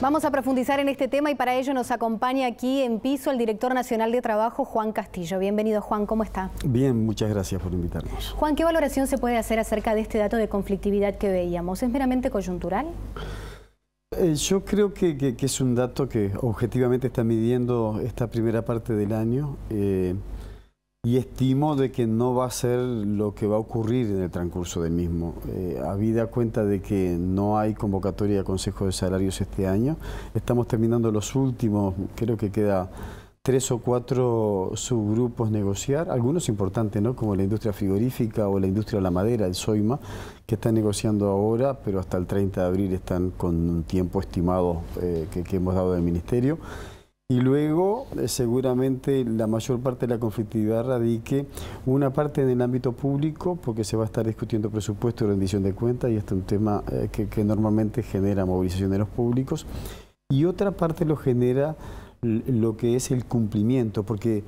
Vamos a profundizar en este tema y para ello nos acompaña aquí en piso el director nacional de trabajo, Juan Castillo. Bienvenido, Juan, ¿cómo está? Bien, muchas gracias por invitarnos. Juan, ¿qué valoración se puede hacer acerca de este dato de conflictividad que veíamos? ¿Es meramente coyuntural? Eh, yo creo que, es un dato que objetivamente está midiendo esta primera parte del año. Eh, y estimo de que no va a ser lo que va a ocurrir en el transcurso del mismo. Eh, habida cuenta de que no hay convocatoria de Consejo de Salarios este año, estamos terminando los últimos, creo que queda tres o cuatro subgrupos negociar, algunos importantes, ¿no? como la industria frigorífica o la industria de la madera, el SOIMA, que están negociando ahora, pero hasta el 30 de abril están con un tiempo estimado eh, que hemos dado del Ministerio. Y luego, eh, seguramente, la mayor parte de la conflictividad radique una parte en el ámbito público, porque se va a estar discutiendo presupuesto y rendición de cuentas, y este es un tema eh, que, normalmente genera movilización de los públicos, y otra parte lo genera lo que es el cumplimiento, porque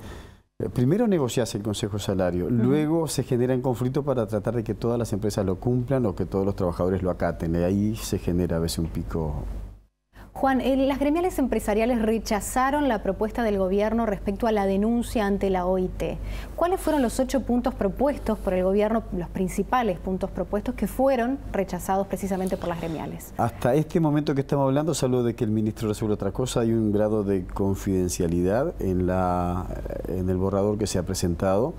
eh, Primero negocias el Consejo Salario, luego se genera en conflicto para tratar de que todas las empresas lo cumplan o que todos los trabajadores lo acaten. Y ahí se genera a veces un pico Juan, eh, las gremiales empresariales rechazaron la propuesta del gobierno respecto a la denuncia ante la OIT. ¿Cuáles fueron los ocho puntos propuestos por el gobierno, los principales puntos propuestos que fueron rechazados precisamente por las gremiales? Hasta este momento que estamos hablando, salvo de que el ministro resuelva otra cosa, hay un grado de confidencialidad en, la, en el borrador que se ha presentado.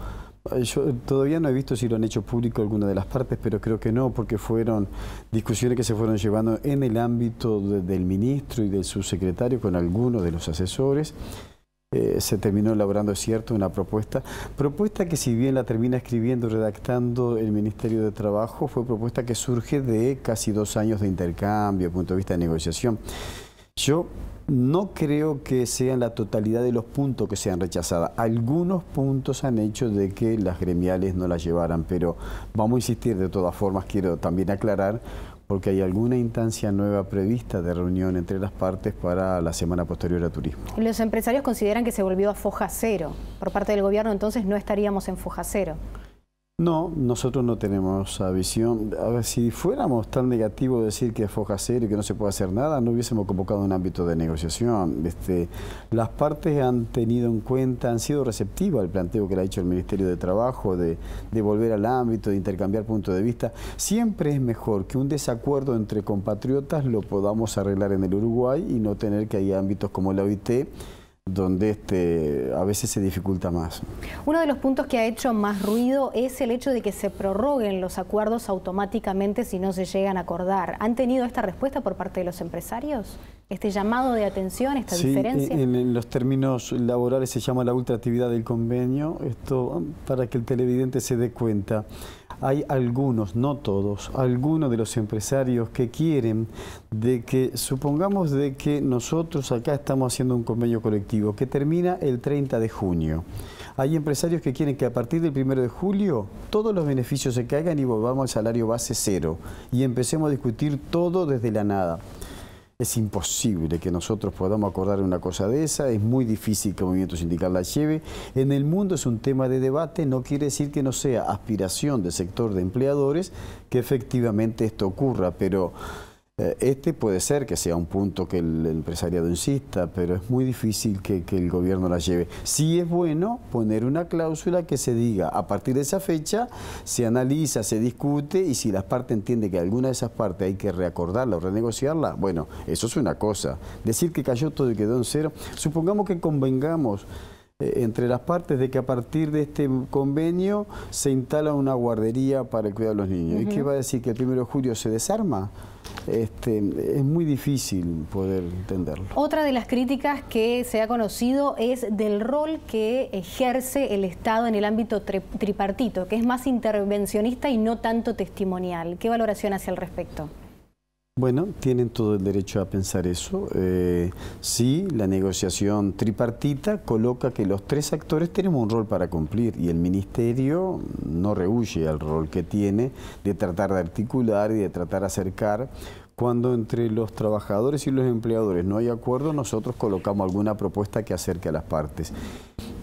Ah, yo todavía no he visto si lo han hecho público alguna de las partes, pero creo que no, porque fueron discusiones que se fueron llevando en el ámbito del ministro y del subsecretario con algunos de los asesores. Eh, se terminó elaborando, es cierto, una propuesta. Propuesta que si bien la termina escribiendo, redactando el Ministerio de Trabajo, fue propuesta que surge de casi dos años de intercambio, punto de vista de negociación. Yo no creo que sean la totalidad de los puntos que sean rechazadas. Algunos puntos han hecho de que las gremiales no las llevaran, pero vamos a insistir de todas formas, quiero también aclarar, porque hay alguna instancia nueva prevista de reunión entre las partes para la semana posterior a turismo. Los empresarios consideran que se volvió a foja cero. Por parte del gobierno entonces no estaríamos en foja cero. No, nosotros no tenemos esa visión. A ver, si fuéramos tan negativos de decir que es foja cero y que no se puede hacer nada, no hubiésemos convocado un ámbito de negociación. Este, las partes han tenido en cuenta, han sido receptivas al planteo que le ha hecho el Ministerio de Trabajo de, de volver al ámbito, de intercambiar puntos de vista. Siempre es mejor que un desacuerdo entre compatriotas lo podamos arreglar en el Uruguay y no tener que hay ámbitos como la OIT donde este, a veces se dificulta más. Uno de los puntos que ha hecho más ruido es el hecho de que se prorroguen los acuerdos automáticamente si no se llegan a acordar. ¿Han tenido esta respuesta por parte de los empresarios? ¿Este llamado de atención, esta sí, diferencia? En, en los términos laborales se llama la ultraactividad del convenio, esto para que el televidente se dé cuenta hay algunos, no todos, algunos de los empresarios que quieren de que, supongamos de que nosotros acá estamos haciendo un convenio colectivo, que termina el 30 de junio. Hay empresarios que quieren que a partir del 1 de julio todos los beneficios se caigan y volvamos al salario base cero y empecemos a discutir todo desde la nada. Es imposible que nosotros podamos acordar una cosa de esa, es muy difícil que el movimiento sindical la lleve. En el mundo es un tema de debate, no quiere decir que no sea aspiración del sector de empleadores que efectivamente esto ocurra, pero eh, este puede ser que sea un punto que el empresariado insista, pero es muy difícil que, el gobierno la lleve. Sí es bueno poner una cláusula que se diga, a partir de esa fecha se analiza, se discute y si las partes entiende que alguna de esas partes hay que reacordarla o renegociarla, bueno, eso es una cosa. Decir que cayó todo y quedó en cero, supongamos que convengamos eh, entre las partes de que a partir de este convenio se instala una guardería para el cuidado de los niños. ¿Y qué va a decir? ¿Que el primero de julio se desarma? Este, es muy difícil poder entenderlo. Otra de las críticas que se ha conocido es del rol que ejerce el Estado en el ámbito tripartito, que es más intervencionista y no tanto testimonial. ¿Qué valoración hace al respecto? Bueno, tienen todo el derecho a pensar eso. Eh, sí, la negociación tripartita coloca que los tres actores tenemos un rol para cumplir y el Ministerio no rehuye al rol que tiene de tratar de articular y de tratar de acercar cuando entre los trabajadores y los empleadores no hay acuerdo, nosotros colocamos alguna propuesta que acerque a las partes.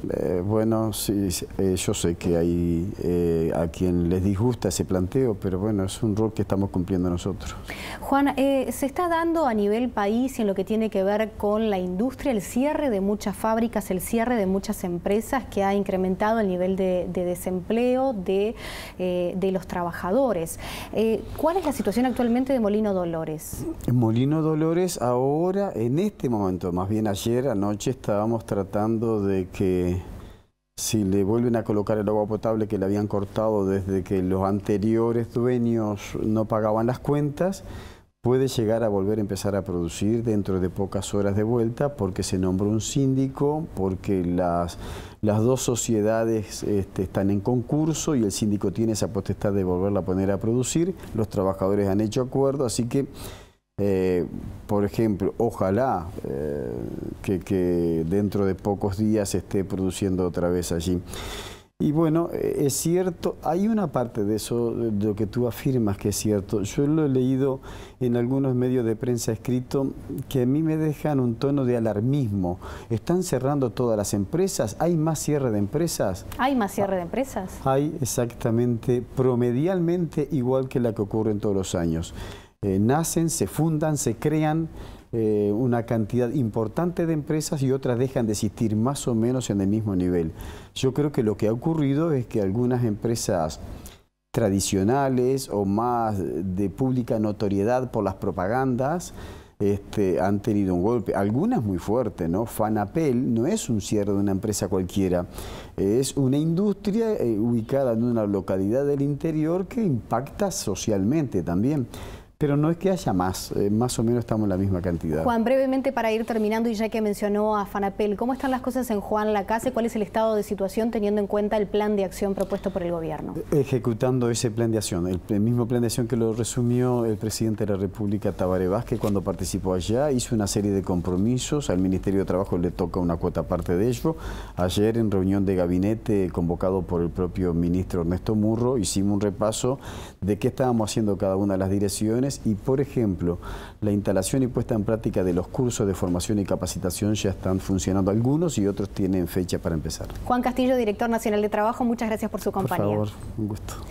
Eh, bueno, sí, eh, yo sé que hay eh, a quien les disgusta ese planteo, pero bueno, es un rol que estamos cumpliendo nosotros. Juan, se está dando a nivel país en lo que tiene que ver con la industria el cierre de muchas fábricas, el cierre de muchas empresas que ha incrementado el nivel de, desempleo de, de, los trabajadores. ¿Cuál es la situación actualmente de Molino Dolores? Molino Dolores ahora, en este momento, más bien ayer, anoche, estábamos tratando de que si le vuelven a colocar el agua potable que le habían cortado desde que los anteriores dueños no pagaban las cuentas, puede llegar a volver a empezar a producir dentro de pocas horas de vuelta porque se nombró un síndico, porque las, las dos sociedades este, están en concurso y el síndico tiene esa potestad de volverla a poner a producir, los trabajadores han hecho acuerdo, así que eh, por ejemplo, ojalá eh, que, dentro de pocos días esté produciendo otra vez allí. Y bueno, eh, es cierto, hay una parte de eso, de lo que tú afirmas que es cierto. Yo lo he leído en algunos medios de prensa escrito que a mí me dejan un tono de alarmismo. ¿Están cerrando todas las empresas? ¿Hay más cierre de empresas? ¿Hay más cierre de empresas? Hay exactamente, promedialmente, igual que la que ocurre en todos los años. Eh, nacen, se fundan, se crean eh, una cantidad importante de empresas y otras dejan de existir más o menos en el mismo nivel. Yo creo que lo que ha ocurrido es que algunas empresas tradicionales o más de pública notoriedad por las propagandas, este, han tenido un golpe, algunas muy fuerte, ¿no? Fanapel no es un cierre de una empresa cualquiera, es una industria eh, ubicada en una localidad del interior que impacta socialmente también. Pero no es que haya más, eh, más o menos estamos en la misma cantidad. Juan, brevemente para ir terminando y ya que mencionó a Fanapel, ¿cómo están las cosas en Juan la Lacase? ¿Cuál es el estado de situación teniendo en cuenta el plan de acción propuesto por el gobierno? Eh, ejecutando ese plan de acción, el, mismo plan de acción que lo resumió el presidente de la República, Tabare Vázquez, cuando participó allá, hizo una serie de compromisos, al Ministerio de Trabajo le toca una cuota parte de ello. Ayer en reunión de gabinete convocado por el propio ministro Ernesto Murro, hicimos un repaso de qué estábamos haciendo cada una de las direcciones y, por ejemplo, la instalación y puesta en práctica de los cursos de formación y capacitación ya están funcionando algunos y otros tienen fecha para empezar. Juan Castillo, director nacional de trabajo, muchas gracias por su compañía. Por favor, un gusto.